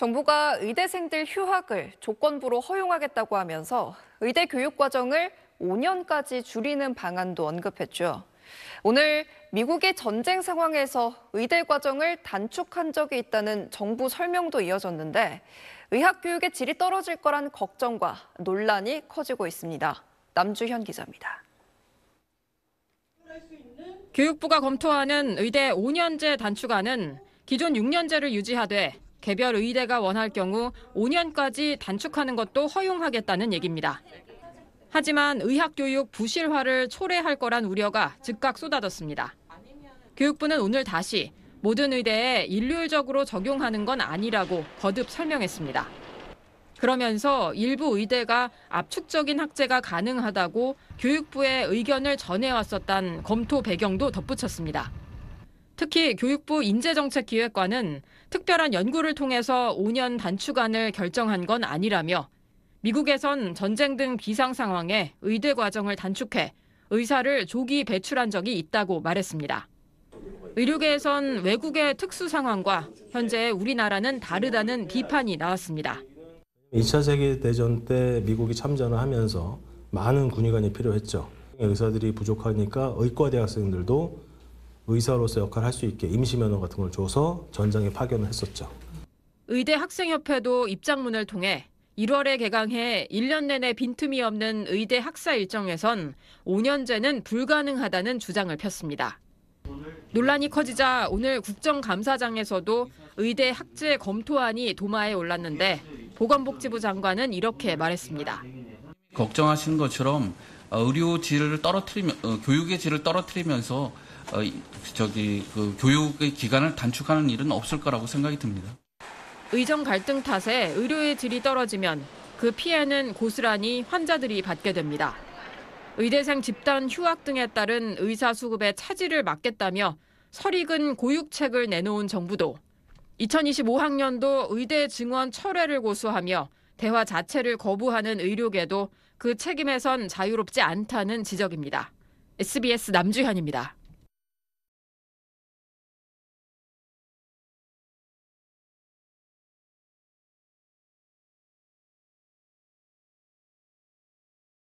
정부가 의대생들 휴학을 조건부로 허용하겠다고 하면서 의대 교육 과정을 5년까지 줄이는 방안도 언급했죠. 오늘 미국의 전쟁 상황에서 의대 과정을 단축한 적이 있다는 정부 설명도 이어졌는데 의학 교육의 질이 떨어질 거란 걱정과 논란이 커지고 있습니다. 남주현 기자입니다. 교육부가 검토하는 의대 5년제 단축안은 기존 6년제를 유지하되 개별 의대가 원할 경우 5년까지 단축하는 것도 허용하겠다는 얘기입니다. 하지만 의학교육 부실화를 초래할 거란 우려가 즉각 쏟아졌습니다. 교육부는 오늘 다시 모든 의대에 일률적으로 적용하는 건 아니라고 거듭 설명했습니다. 그러면서 일부 의대가 압축적인 학제가 가능하다고 교육부의 의견을 전해왔었던 검토 배경도 덧붙였습니다. 특히 교육부 인재정책기획관은 특별한 연구를 통해서 5년 단축안을 결정한 건 아니라며 미국에선 전쟁 등 비상 상황에 의대 과정을 단축해 의사를 조기 배출한 적이 있다고 말했습니다. 의료계에선 외국의 특수 상황과 현재 우리나라는 다르다는 비판이 나왔습니다. 2차 세계대전 때 미국이 참전을 하면서 많은 군의관이 필요했죠. 의사들이 부족하니까 의과대학생들도 의사로서 역할을 할 수 있게 임시면허 같은 걸 줘서 전장에 파견을 했었죠. 의대 학생협회도 입장문을 통해 1월에 개강해 1년 내내 빈틈이 없는 의대 학사 일정에선 5년제는 불가능하다는 주장을 폈습니다. 논란이 커지자 오늘 국정감사장에서도 의대 학제 검토안이 도마에 올랐는데 보건복지부 장관은 이렇게 말했습니다. 걱정하시는 것처럼 의료 질을 떨어뜨리면 어, 교육의 질을 떨어뜨리면서 어, 저기 그 교육의 기간을 단축하는 일은 없을 거라고 생각이 듭니다. 의정 갈등 탓에 의료의 질이 떨어지면 그 피해는 고스란히 환자들이 받게 됩니다. 의대생 집단 휴학 등에 따른 의사 수급의 차질을 막겠다며 설익은 고육책을 내놓은 정부도 2025학년도 의대 증원 철회를 고수하며 대화 자체를 거부하는 의료계도 그 책임에선 자유롭지 않다는 지적입니다. SBS 남주현입니다.